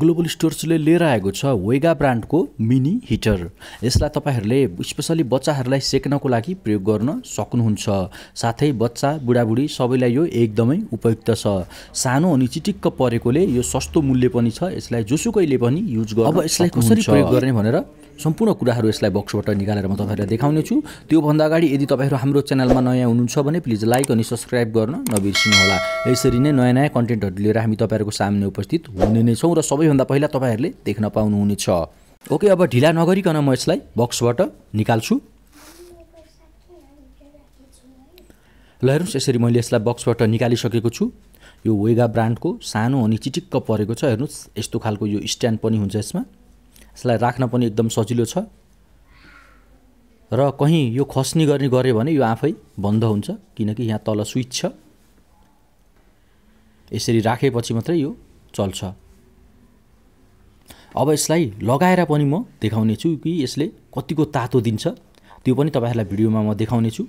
global स्टोर्सले लिएर आएको छ वेगा ब्रान्डको मिनी हिटर यसलाई तपाईँहरूले स्पेसली बच्चाहरूलाई सेक्नको लागि प्रयोग गर्न सक्नुहुन्छ साथै बच्चा बुढाबुढी सबैलाई यो एकदमै उपयुक्त छ सानो अनि चिटिक्क परेकोले यो सस्तो मूल्य पनि छ यसलाई जोसुकैले पनि युज गर्छ अब यसलाई कसरी प्रयोग गर्ने भनेर सम्पूर्ण कुराहरू यसलाई बक्सबाट निकालेर म तपाईँहरूलाई देखाउने छु त्योभन्दा अगाडि यदि तपाईँहरू हाम्रो च्यानलमा नयाँ हुनुहुन्छ भने प्लिज लाइक अनि सब्सक्राइब गर्न नबिर्सिनुहोला यसरी नै नयाँ नयाँ कन्टेन्टहरू लिएर हामी तपाईँहरूको सामने उपस्थित हुने नै छौँ र सबैभन्दा पहिला तपाईँहरूले देख्न पाउनुहुनेछ ओके अब ढिला नगरिकन म यसलाई बक्सबाट निकाल्छु ल हेर्नुहोस् यसरी मैले यसलाई बक्सबाट निकालिसकेको छु यो वेगा ब्रान्डको सानो अनि चिटिक्क परेको छ हेर्नुहोस् यस्तो खालको यो स्ट्यान्ड पनि हुन्छ यसमा यसलाई राख्न पनि एकदम सजिलो छ र कहीँ यो खस्नी गर्ने गऱ्यो भने यो आफै बन्द हुन्छ किनकि यहाँ तल स्विच छ यसरी राखेपछि मात्रै यो चल्छ अब यसलाई लगाएर पनि म देखाउने छु कि यसले कतिको तातो दिन्छ त्यो पनि तपाईँहरूलाई भिडियोमा म देखाउने छु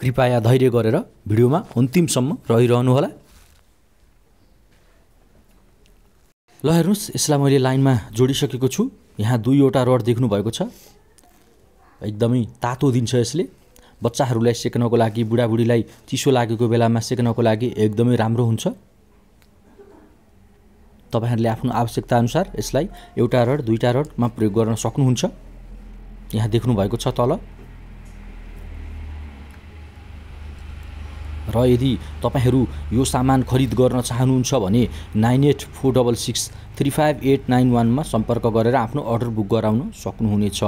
कृपया धैर्य गरेर भिडियोमा अन्तिमसम्म रहिरहनुहोला ल हेर्नुहोस् यसलाई मैले लाइनमा जोडिसकेको छु यहाँ दुईवटा रड देख्नु भएको छ एकदमै तातो दिन्छ यसले बच्चाहरूलाई सेक्नको लागि बुढाबुढीलाई चिसो लागेको बेलामा सेक्नको लागि एकदमै राम्रो हुन्छ तपाईँहरूले आफ्नो आवश्यकताअनुसार यसलाई एउटा रड दुईवटा रडमा प्रयोग गर्न सक्नुहुन्छ यहाँ देख्नुभएको छ तल र यदि तपाईँहरू यो सामान खरिद गर्न चाहनुहुन्छ भने nine eight four double six three five eight nine वानमा सम्पर्क गरेर आफ्नो अर्डर बुक गराउन सक्नुहुनेछ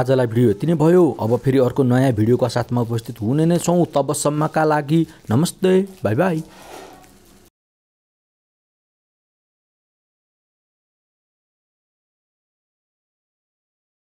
आजलाई भिडियो यति नै भयो अब फेरि अर्को नयाँ भिडियोका साथमा उपस्थित हुने नै छौँ तबसम्मका लागि नमस्ते बाई बाई